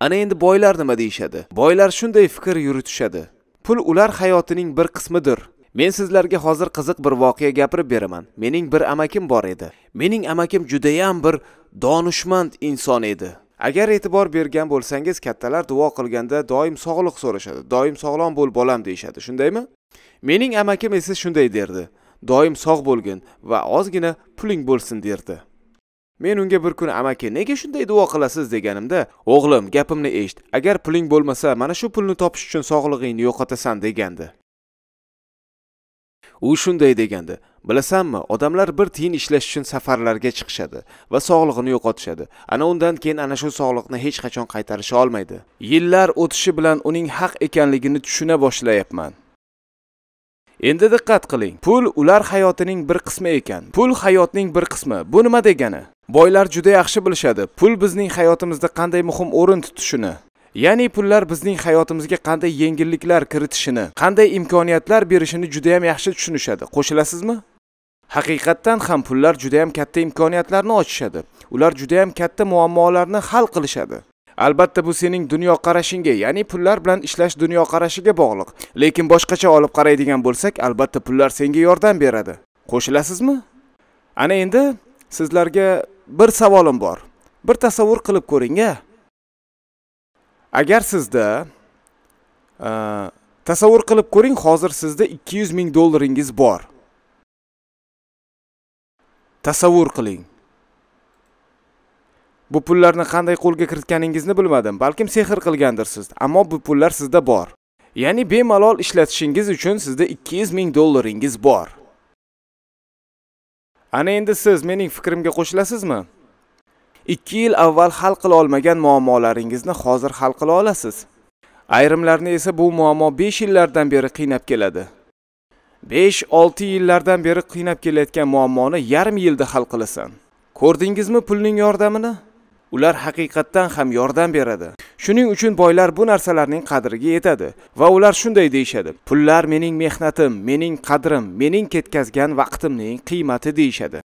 ana endi boylar nima deyishadi boylar shunday fikr yuritishadi pul ular hayotining bir qismidir men sizlarga hozir qiziq bir voqea gapirib beraman mening bir amakim bor edi mening amakim judayam bir donishmand inson edi agar e'tibor bergan bo'lsangiz kattalar duo qilganda doim sog'liq so'rashadi doim sog'lom bo'l bolam deyishadi shundaymi mening amakim esa shunday derdi doim sog' bo'lgin va ozgina puling bo'lsin derdi men unga bir kun amaki nega shunday duo qilasiz deganimda o'g'lim gapimni eshit agar puling bo'lmasa mana shu pulni topish uchun sog'lig'ingni yo'qotasan degandi u shunday degandi bilasanmi odamlar bir tiyin ishlash uchun safarlarga chiqishadi va sog'lig'ini yo'qotishadi ana undan keyin ana shu sog'liqni hech qachon qaytarisha olmaydi yillar o'tishi bilan uning haq ekanligini tushuna boshlayapman endi diqqat qiling pul ular hayotining bir qismi ekan pul hayotning bir qismi bu nima degani boylar juda yaxshi bilishadi pul bizning hayotimizda qanday muhim o'rin tutishini ya'ni pullar bizning hayotimizga qanday yengilliklar kiritishini qanday imkoniyatlar berishini juda yam yaxshi tushunishadi qo'shilasizmi haqiqatdan ham pullar juda yam katta imkoniyatlarni ochishadi ular juda yam katta muammolarni hal qilishadi albatta bu sening dunyoqarashingga ya'ni pullar bilan ishlash dunyoqarashiga bog'liq lekin boshqacha olib qaraydigan bo'lsak albatta pullar senga yordam beradi qo'shilasizmi ana endi sizlarga bir savolim bor bir tasavvur qilib ko'ring a agar sizda e, tasavvur qilib ko'ring hozir sizda 200 ming dollaringiz bor tasavvur qiling bu pullarni qanday qo'lga kiritganingizni bilmadim balkim sehr qilgandirsiz ammo bu pullar sizda bor ya'ni bemalol ishlatishingiz uchun sizda 200 ming dollaringiz bor ana endi siz mening fikrimga qo'shilasizmi ikki yil avval hal qila olmagan muammolaringizni hozir hal qila olasiz ayrimlarni esa bu muammo 5 yillardan beri qiynab keladi 5-6 yillardan beri qiynab kelayotgan muammoni yarim yilda hal qilasan ko'rdingizmi pulning yordamini ular haqiqatdan ham yordam beradi shuning uchun boylar bu narsalarning qadriga yetadi va ular shunday deyishadi pullar mening mehnatim mening qadrim mening ketkazgan vaqtimning qiymati deyishadi